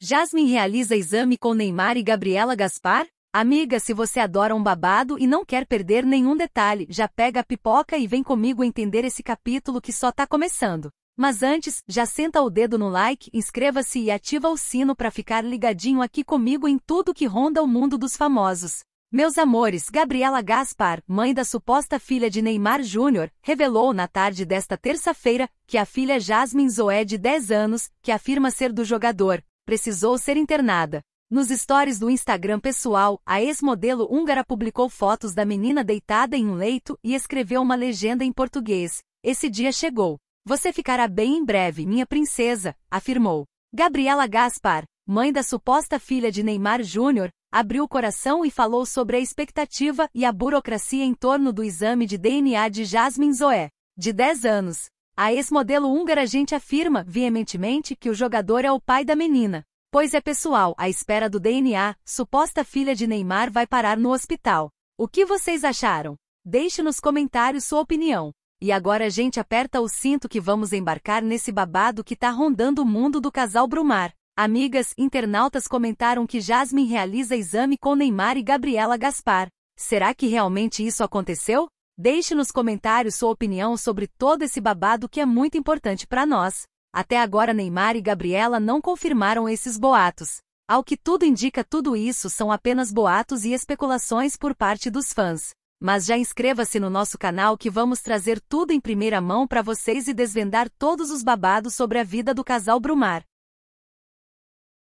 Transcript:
Jasmine realiza exame com Neymar e Gabriela Gaspar? Amiga, se você adora um babado e não quer perder nenhum detalhe, já pega a pipoca e vem comigo entender esse capítulo que só tá começando. Mas antes, já senta o dedo no like, inscreva-se e ativa o sino para ficar ligadinho aqui comigo em tudo que ronda o mundo dos famosos. Meus amores, Gabriela Gaspar, mãe da suposta filha de Neymar Júnior, revelou na tarde desta terça-feira que a filha Jasmine Zoé de 10 anos, que afirma ser do jogador, precisou ser internada. Nos stories do Instagram pessoal, a ex-modelo húngara publicou fotos da menina deitada em um leito e escreveu uma legenda em português: Esse dia chegou. Você ficará bem em breve, minha princesa, afirmou. Gabriela Gaspar, mãe da suposta filha de Neymar Júnior, abriu o coração e falou sobre a expectativa e a burocracia em torno do exame de DNA de Jasmine Zoé, de 10 anos, a ex-modelo húngara gente afirma veementemente que o jogador é o pai da menina. Pois é pessoal, à espera do DNA, suposta filha de Neymar vai parar no hospital. O que vocês acharam? Deixe nos comentários sua opinião. E agora a gente aperta o cinto que vamos embarcar nesse babado que tá rondando o mundo do casal Brumar. Amigas, internautas comentaram que Jasmine realiza exame com Neymar e Gabriela Gaspar. Será que realmente isso aconteceu? Deixe nos comentários sua opinião sobre todo esse babado que é muito importante para nós. Até agora Neymar e Gabriela não confirmaram esses boatos. Ao que tudo indica, tudo isso são apenas boatos e especulações por parte dos fãs. Mas já inscreva-se no nosso canal que vamos trazer tudo em primeira mão para vocês e desvendar todos os babados sobre a vida do casal Brumar.